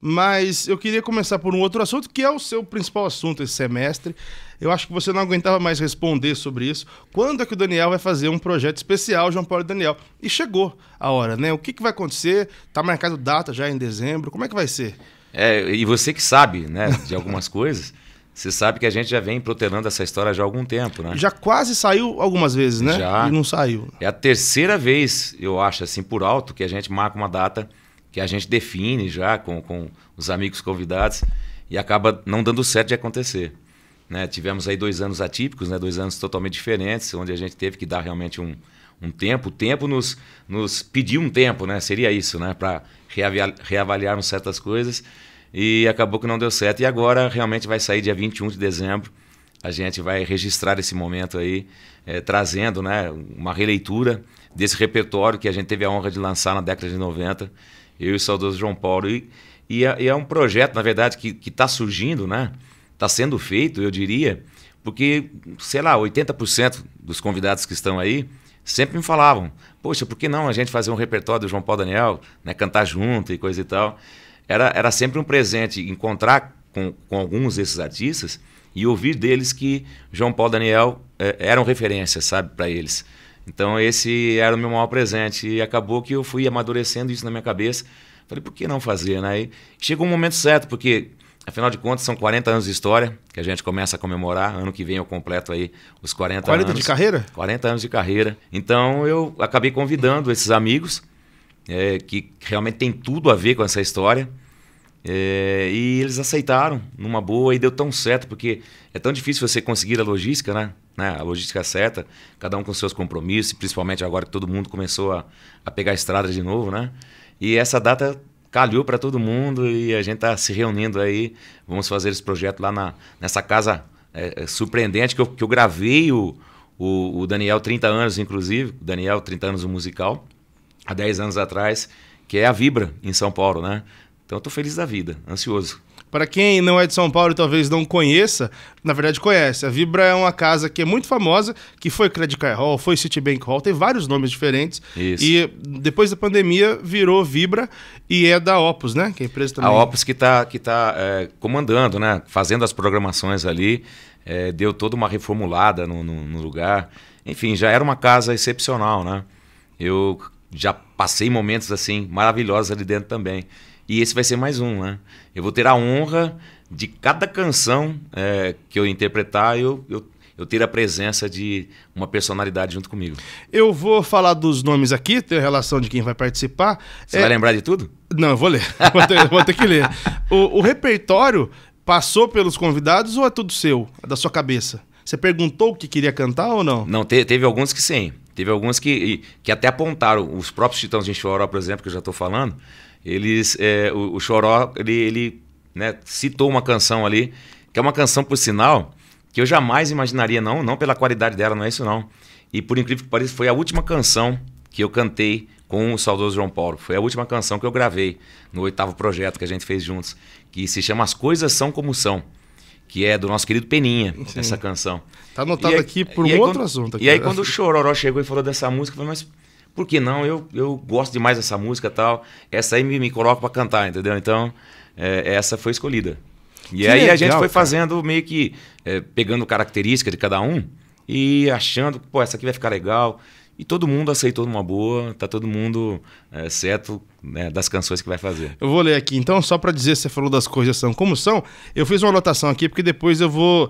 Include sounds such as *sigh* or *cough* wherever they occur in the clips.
Mas eu queria começar por um outro assunto, que é o seu principal assunto esse semestre. Eu acho que você não aguentava mais responder sobre isso. Quando é que o Daniel vai fazer um projeto especial, João Paulo e Daniel? E chegou a hora, né? O que, que vai acontecer? Está marcado data já em dezembro. Como é que vai ser? É, e você que sabe, né, de algumas *laughs* coisas. Você sabe que a gente já vem protelando essa história já há algum tempo, né? Já quase saiu algumas vezes, né? Já. E não saiu. É a terceira vez, eu acho, assim, por alto, que a gente marca uma data que a gente define já com, com os amigos convidados e acaba não dando certo de acontecer. Né? Tivemos aí dois anos atípicos, né? dois anos totalmente diferentes, onde a gente teve que dar realmente um, um tempo. O tempo nos, nos pediu um tempo, né? seria isso, né? para reavaliarmos certas coisas e acabou que não deu certo. E agora realmente vai sair dia 21 de dezembro. A gente vai registrar esse momento aí, é, trazendo né, uma releitura desse repertório que a gente teve a honra de lançar na década de 90 eu e o saudoso João Paulo. E, e, é, e é um projeto, na verdade, que está surgindo, né? Está sendo feito, eu diria, porque, sei lá, 80% dos convidados que estão aí sempre me falavam: poxa, por que não a gente fazer um repertório do João Paulo Daniel, né? cantar junto e coisa e tal? Era, era sempre um presente encontrar com, com alguns desses artistas e ouvir deles que João Paulo Daniel é, eram referência, sabe, para eles. Então esse era o meu maior presente e acabou que eu fui amadurecendo isso na minha cabeça. Falei, por que não fazer, né? E chegou um momento certo, porque afinal de contas são 40 anos de história que a gente começa a comemorar. Ano que vem eu completo aí os 40, 40 anos. de carreira? 40 anos de carreira. Então eu acabei convidando esses amigos é, que realmente tem tudo a ver com essa história. É, e eles aceitaram numa boa e deu tão certo, porque é tão difícil você conseguir a logística, né? né, a logística certa, cada um com seus compromissos, principalmente agora que todo mundo começou a, a pegar a estrada de novo, né? E essa data calhou para todo mundo e a gente está se reunindo aí. Vamos fazer esse projeto lá na, nessa casa é, é, surpreendente que eu, que eu gravei o, o, o, Daniel 30 anos, inclusive. O Daniel 30 anos o musical, há 10 anos atrás, que é a Vibra em São Paulo, né? Então estou feliz da vida, ansioso. Para quem não é de São Paulo e talvez não conheça, na verdade conhece. A Vibra é uma casa que é muito famosa, que foi Credit Card Hall, foi Citibank Hall, tem vários nomes diferentes. Isso. E depois da pandemia virou Vibra e é da Opus, né? Que é a empresa também. A Opus que está que tá, é, comandando, né? Fazendo as programações ali, é, deu toda uma reformulada no, no, no lugar. Enfim, já era uma casa excepcional, né? Eu já passei momentos assim maravilhosos ali dentro também. E esse vai ser mais um, né? Eu vou ter a honra de cada canção é, que eu interpretar, eu, eu, eu ter a presença de uma personalidade junto comigo. Eu vou falar dos nomes aqui, ter relação de quem vai participar. Você é... vai lembrar de tudo? Não, eu vou ler. *laughs* Vou ter, vou ter que ler. O, o repertório passou pelos convidados ou é tudo seu, é da sua cabeça? Você perguntou o que queria cantar ou não? Não, te, teve alguns que sim. Teve algumas que, que até apontaram, os próprios titãs de Choró, por exemplo, que eu já estou falando, eles, é, o, o, Choró, ele, ele né, citou uma canção ali, que é uma canção, por sinal, que eu jamais imaginaria, não, não pela qualidade dela, não é isso não. E por incrível que pareça, foi a última canção que eu cantei com o saudoso João Paulo. Foi a última canção que eu gravei no oitavo projeto que a gente fez juntos, que se chama As Coisas São Como São que é do nosso querido Peninha, Sim. essa canção. Tá anotado aí, aqui por um outro quando, assunto. Aqui. E aí né? quando o Chororó chegou e falou dessa música, eu falei, mas por que não? Eu, eu gosto demais dessa música tal. Essa aí me, me coloca para cantar, entendeu? Então, é, essa foi escolhida. E que aí legal, a gente foi fazendo cara. meio que é, pegando características de cada um e achando, pô, essa aqui vai ficar legal. E todo mundo aceitou numa boa, tá todo mundo é, certo né, das canções que vai fazer. Eu vou ler aqui, então, só para dizer, você falou das coisas são como são, eu fiz uma anotação aqui, porque depois eu vou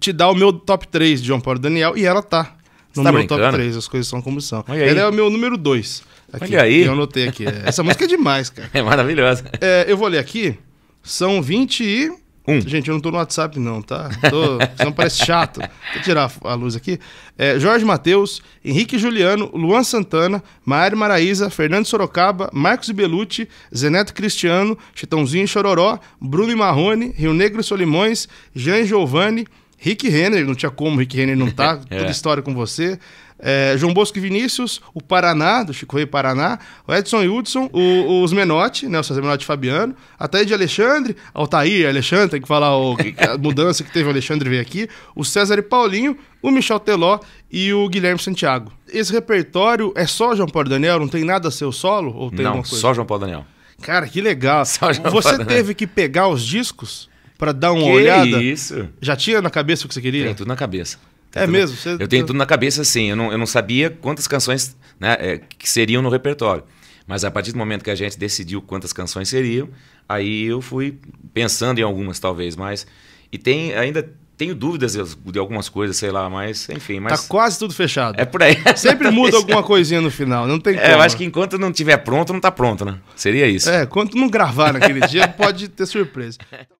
te dar o meu top 3 de João Paulo e Daniel, e ela tá no tá meu brincando? top 3, as coisas são como são. Ela é o meu número 2. Aqui, Olha aí. Eu anotei aqui. É. Essa música é demais, cara. *laughs* É maravilhosa. É, eu vou ler aqui, são 20 e... Um. Gente, eu não tô no WhatsApp, não, tá? Tô, senão parece chato. Vou tirar a luz aqui. É, Jorge Matheus, Henrique Juliano, Luan Santana, Maíra Maraíza, Fernando Sorocaba, Marcos Belucci, Zeneto Cristiano, Chitãozinho Chororó, Bruno Marrone, Rio Negro Solimões, Jean Giovanni, Rick Renner, não tinha como, Rick Renner não tá, *laughs* é. toda história com você é, João Bosco e Vinícius, o Paraná, do Chico Rei Paraná, o Edson e Hudson, o, os Menotti, né, o César Menotti e Fabiano, até de Alexandre, Altair, Alexandre, tem que falar o, a *laughs* mudança que teve o Alexandre veio aqui, o César e Paulinho, o Michel Teló e o Guilherme Santiago. Esse repertório é só João Paulo Daniel, não tem nada seu solo? Ou tem não, só João Paulo Daniel. Cara, que legal. Só João Você Paulo teve Daniel. que pegar os discos? para dar uma que olhada? isso? Já tinha na cabeça o que você queria? Tem tudo na cabeça. É tudo, mesmo? Você... Eu tenho tá- tudo na cabeça assim. Eu não, eu não sabia quantas canções né, é, que seriam no repertório. Mas a partir do momento que a gente decidiu quantas canções seriam, aí eu fui pensando em algumas talvez, mas. E tem ainda tenho dúvidas de algumas coisas, sei lá, mas enfim. Tá mas... Tá quase tudo fechado. É por aí. Sempre *laughs* muda alguma coisinha no final, não tem como. É, eu acho que enquanto não tiver pronto, não tá pronto, né? Seria isso. É, quando não gravar naquele *laughs* dia, pode ter surpresa.